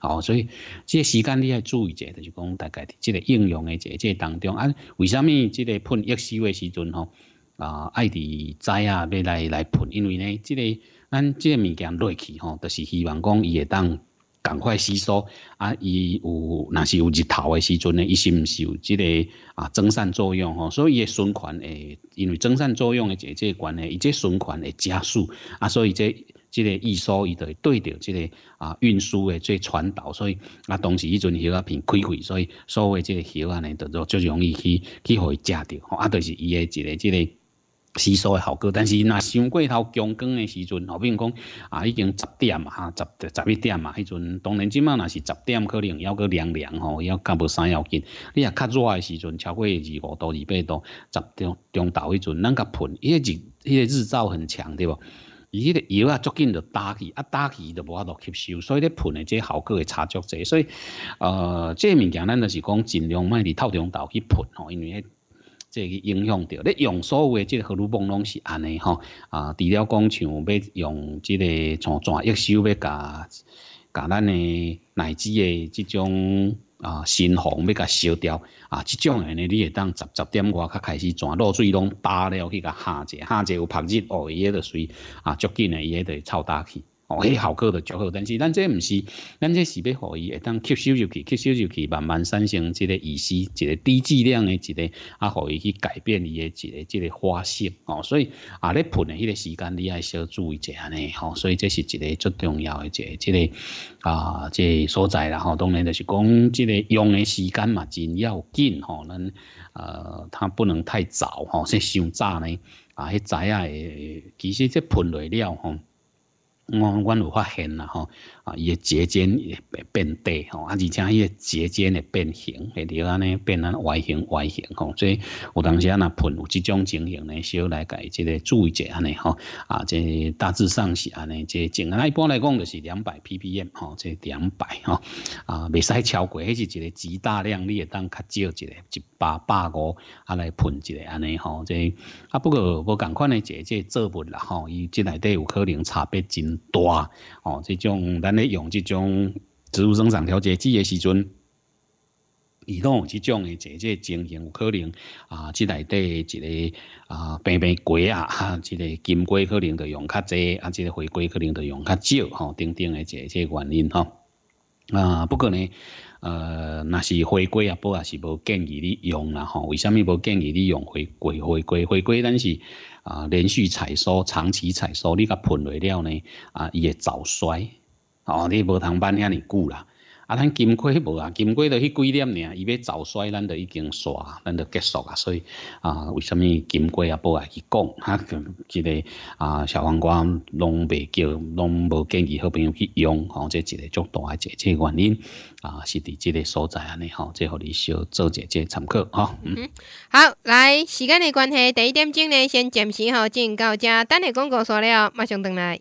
哦，所以，这个时间你要注意一下，就是讲大概这个应用的这这当中，啊，为啥咪这个喷药烧的时阵吼，啊，爱伫栽啊，要来来喷，因为呢，这个。咱即个物件落去吼，就是希望讲伊会当赶快吸收，啊，伊有若是有日头诶时阵呢，伊是毋是有即个啊增散作用吼，所以伊诶循环诶，因为增散作用诶即个关系，伊即个循环会加速，啊，所以即即个意思伊就会对着即个啊运输诶即传导，所以啊，当时迄阵箬啊片开开，所以所有即个箬啊呢，就做最容易去去互伊食着，吼，啊，著是伊的一个即个。吸收诶效果，但是若伤过头强光诶时阵，吼，比如讲啊，已经十点啊，十十一点啊，迄阵当然即卖若是十点，可能要搁凉凉吼，要较无啥要紧。你若较热诶时阵，超过二五度、二八度，十中中昼迄阵，咱甲喷，迄个日迄个日照很强，对无？伊迄个药啊足紧就打去，啊打伊就无法度吸收，所以咧喷诶即效果会差足济。所以，呃，即物件，咱就是讲尽量卖伫透中昼去喷吼，因为。即个影响到。你用所有诶即个河路泵拢是安尼吼，啊，除了讲像要用即个从怎预修要甲甲咱诶奶汁诶即种啊，新房要甲烧掉啊，即种诶呢，你会当十十点外开始全落水拢打了去甲下者，下者有曝日哦，伊个就水啊，足紧诶伊个就臭大去。哦，迄效果就较好，但是咱这毋是，咱这是要互伊会当吸收入去，吸收入去慢慢生成这个意烯，一个低质量的一个啊，互伊去改变伊的一个这个花色哦。所以啊，咧喷的迄个时间你爱小注意一下呢，吼。所以这是一个最重要的一个，一个啊，这所在啦。吼，当然就是讲这个用的时间嘛，真要紧。吼，咱呃，它不能太早，吼，说先早呢，啊，迄仔啊，其实这喷来了，吼。我，我有发现啦吼。啊，伊个节尖会变短低吼，啊，而且伊个节尖会变形，会滴安尼变啊歪形歪形吼，所以有当时啊，若喷有这种情形呢，需要来改即个注意者安尼吼。啊，即大致上是安尼，即正常一般来讲就是两百 ppm 吼，即两百吼，啊未使超过，迄是一个极大量，你会当较少一个一百百五啊来喷一个安尼吼。即啊不过无同款诶一个即作物啦吼，伊即内底有可能差别真大吼，即种。咱用即种植物生长调节剂诶时阵，伊拢有即种个，坐这情形有可能啊，即内底一个啊，平平果啊，哈，即个金果可能着用较济，啊，即 个灰归可能着用较少吼，等等个一些原因吼。啊，不过呢，呃，那是回归啊，不也是无建议你用啦吼？为啥物无建议你用回归？回归回归咱是啊，连续采收、长期采收，你甲喷落了呢啊，伊会早衰。哦，你无通办遐尼久啦，啊，咱金龟无啊，金龟就迄几点尔，伊要早衰，咱就已经煞，咱就结束啊，所以啊，为虾物金龟也无爱去讲，哈，即个啊，小黄瓜拢未叫，拢无建议好朋友去用，吼，即一个足大个即个原因啊，是伫即个所在安尼吼，即互你小做者这参考吼。嗯，好，来，时间的关系，第一点钟呢，先暂时吼进行到这，等下广告煞了，马上回来。